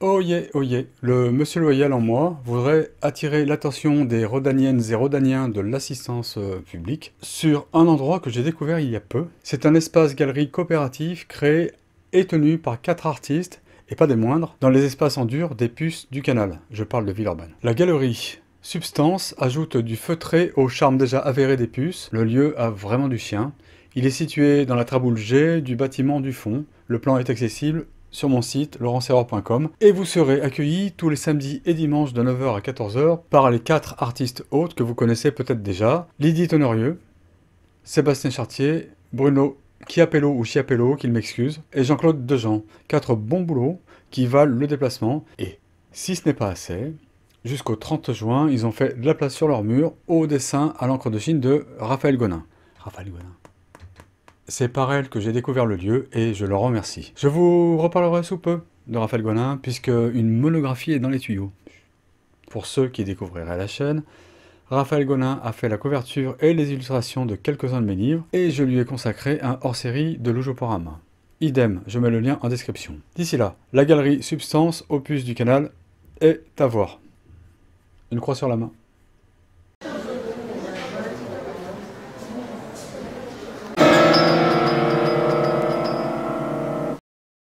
oh yeah, oh yeah. le monsieur loyal en moi voudrait attirer l'attention des Rodaniennes et Rodaniens de l'assistance euh, publique sur un endroit que j'ai découvert il y a peu. C'est un espace galerie coopératif créé et tenu par quatre artistes, et pas des moindres, dans les espaces en dur des puces du canal. Je parle de Villeurbanne. La galerie Substance ajoute du feutré au charme déjà avéré des puces. Le lieu a vraiment du chien. Il est situé dans la traboule G du bâtiment du fond. Le plan est accessible sur mon site laurentserreur.com et vous serez accueillis tous les samedis et dimanches de 9h à 14h par les quatre artistes hôtes que vous connaissez peut-être déjà, Lydie Tonorieux, Sébastien Chartier, Bruno Chiapello ou Chiapello, qu'il m'excuse, et Jean-Claude Dejean. Quatre bons boulots qui valent le déplacement et, si ce n'est pas assez, jusqu'au 30 juin, ils ont fait de la place sur leur mur au dessin à l'encre de Chine de Raphaël Gonin. Raphaël Gonin. C'est par elle que j'ai découvert le lieu et je le remercie. Je vous reparlerai sous peu de Raphaël Gonin, puisque une monographie est dans les tuyaux. Pour ceux qui découvriraient la chaîne, Raphaël Gonin a fait la couverture et les illustrations de quelques-uns de mes livres et je lui ai consacré un hors-série de l'Oujoporama. Idem, je mets le lien en description. D'ici là, la galerie Substance, opus du canal, est à voir. Une croix sur la main.